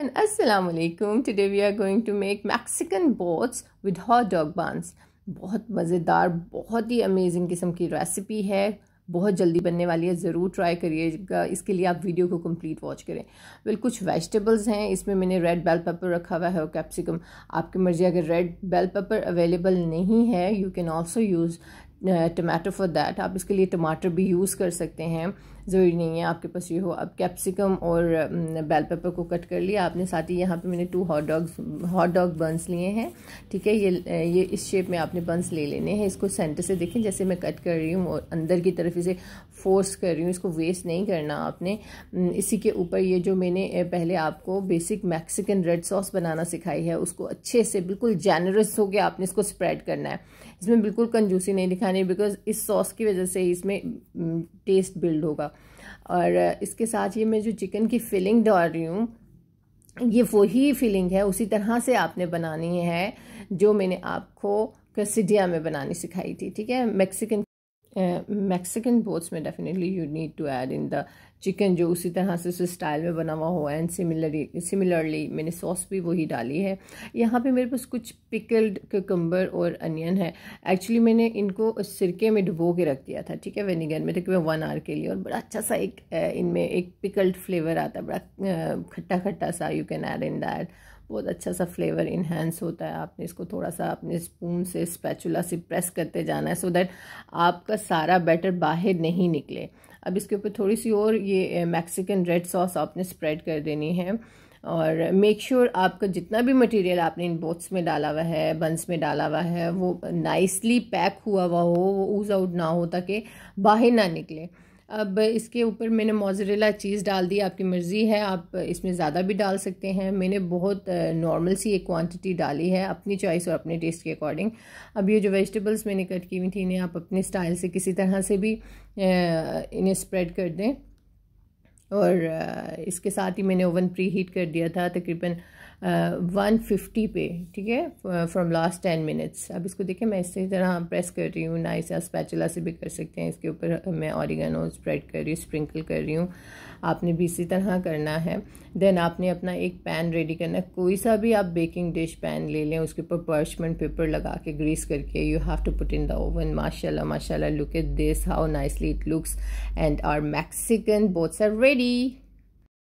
And assalamu alaikum. Today we are going to make Mexican boats with hot dog buns. बहुत मज़ेदार बहुत ही amazing किस्म की recipe है बहुत जल्दी बनने वाली है ज़रूर ट्राई करिएगा इसके लिए आप वीडियो को कंप्लीट वॉच करें वेल well, कुछ वेजिटेबल्स हैं इसमें मैंने रेड बेल पेपर रखा हुआ है और कैप्सिकम आपकी मर्ज़ी अगर रेड बेल पेपर अवेलेबल नहीं है you can also use tamatar for that आप इसके लिए टमाटर भी यूज़ कर सकते हैं ज़रूरी नहीं है आपके पास ये हो अब कैप्सिकम और बेल पेपर को कट कर लिया आपने साथ ही यहाँ पे मैंने two hot dogs hot dog buns लिए हैं ठीक है ये ये इस शेप में आपने बंस ले लेने हैं इसको सेंटर से देखें जैसे मैं कट कर रही हूँ और अंदर की तरफ इसे फोर्स कर रही हूँ इसको वेस्ट नहीं करना आपने इसी के ऊपर ये जो मैंने पहले आपको बेसिक मैक्सिकन रेड सॉस बनाना सिखाई है उसको अच्छे से बिल्कुल जैनरस गया आपने इसको स्प्रेड करना है इसमें बिल्कुल कंजूसी नहीं दिखानी बिकॉज इस सॉस की वजह से इसमें टेस्ट बिल्ड होगा और इसके साथ ये मैं जो चिकन की फिलिंग डाल रही हूँ ये वही फीलिंग है उसी तरह से आपने बनानी है जो मैंने आपको कसिडिया में बनानी सिखाई थी ठीक है मैक्सिकन मैक्सिकन uh, बोट्स में definitely you need to add in the chicken जो उसी तरह से उस स्टाइल में बना हुआ हो एंड सिमिलरली सिमिलरली मैंने सॉस भी वही डाली है यहाँ पे मेरे पास कुछ पिकल्ड कम्बर और अनियन है एक्चुअली मैंने इनको सिरके में डुबो के रख दिया था ठीक है वेनीगर में तकरीबन वन आवर के लिए और बड़ा अच्छा सा एक uh, इनमें एक पिकल्ड फ्लेवर आता है बड़ा uh, खट्टा खट्टा सा you can add in that बहुत अच्छा सा फ्लेवर इन्हेंस होता है आपने इसको थोड़ा सा अपने स्पून से स्पैचुला से प्रेस करते जाना है सो so दैट आपका सारा बैटर बाहर नहीं निकले अब इसके ऊपर थोड़ी सी और ये मैक्सिकन रेड सॉस आपने स्प्रेड कर देनी है और मेक श्योर sure आपका जितना भी मटेरियल आपने इन बॉक्स में डाला हुआ है बंस में डाला हुआ है वो नाइसली पैक हुआ हुआ हो वो ऊज आउट ना हो ताकि बाहर ना निकले अब इसके ऊपर मैंने मोजरेला चीज़ डाल दी आपकी मर्ज़ी है आप इसमें ज़्यादा भी डाल सकते हैं मैंने बहुत नॉर्मल सी एक क्वांटिटी डाली है अपनी चॉइस और अपने टेस्ट के अकॉर्डिंग अब ये जो वेजिटेबल्स मैंने कट की हुई थी इन्हें आप अपने स्टाइल से किसी तरह से भी इन्हें स्प्रेड कर दें और इसके साथ ही मैंने ओवन प्री हीट कर दिया था तकरीबन वन फिफ्टी पे ठीक है फ्रॉम लास्ट टेन मिनट्स अब इसको देखें मैं इसी तरह हम प्रेस कर रही हूँ नाइस या स्पैचुला से भी कर सकते हैं इसके ऊपर मैं ऑरिगेनो स्प्रेड कर रही हूँ स्प्रिंकल कर रही हूँ आपने भी इसी तरह करना है देन आपने अपना एक पैन रेडी करना है कोई सा भी आप बेकिंग डिश पैन ले लें उसके ऊपर पर्चमेंट पेपर लगा के ग्रीस करके you have to put in the oven माशाल्लाह माशाल्लाह look at this how nicely it looks and are Mexican boats are ready